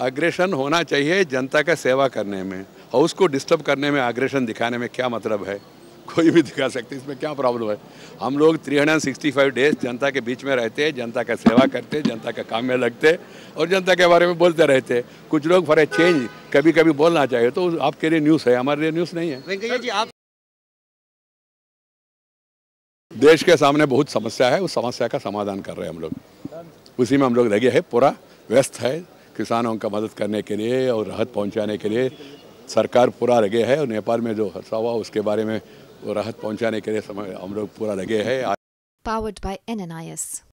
aggression होना चाहिए जनता का सेवा करने में और उसको डिस्टर्ब करने में अग्रेशन दिखाने में क्या मतलब है कोई भी दिखा सकते इसमें क्या प्रॉब्लम है हम लोग three hundred sixty five days जनता के बीच में रहते हैं जनता का सेवा करते जनता का काम में लगते और जनता के बारे में बोलते रहते कुछ लोग फॉर ए चेंज कभी कभी बोलना चाहिए तो आपके लिए न्यूज़ है हमारे लिए न्यूज़ नहीं है वेंकैया जी आप देश के सामने बहुत समस्या है उस समस्या का समाधान कर रहे हैं हम लोग उसी में हम लोग लगे हैं पूरा व्यस्त है किसानों का मदद करने के लिए और राहत पहुंचाने के लिए सरकार पूरा लगे है और नेपाल में जो हादसा हुआ उसके बारे में राहत पहुंचाने के लिए हम लोग पूरा लगे है एन आई एस